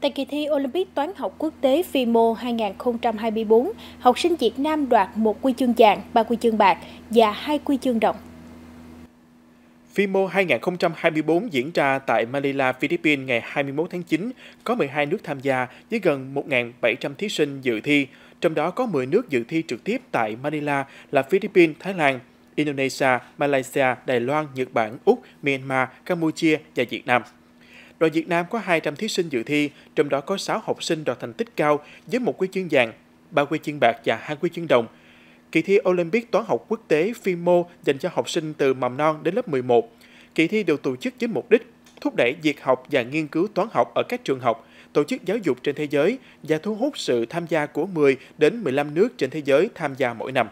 Tại kỳ thi Olympic toán học quốc tế FIMO 2024, học sinh Việt Nam đoạt một huy chương vàng, ba huy chương bạc và hai huy chương đồng. FIMO 2024 diễn ra tại Manila, Philippines ngày 21 tháng 9, có 12 nước tham gia với gần 1.700 thí sinh dự thi, trong đó có 10 nước dự thi trực tiếp tại Manila là Philippines, Thái Lan, Indonesia, Malaysia, Đài Loan, Nhật Bản, Úc, Myanmar, Campuchia và Việt Nam. Đội Việt Nam có 200 thí sinh dự thi, trong đó có 6 học sinh đoạt thành tích cao với một huy chương vàng, 3 huy chương bạc và 2 huy chương đồng. Kỳ thi Olympic toán học quốc tế FIMO dành cho học sinh từ mầm non đến lớp 11. Kỳ thi được tổ chức với mục đích thúc đẩy việc học và nghiên cứu toán học ở các trường học, tổ chức giáo dục trên thế giới và thu hút sự tham gia của 10 đến 15 nước trên thế giới tham gia mỗi năm.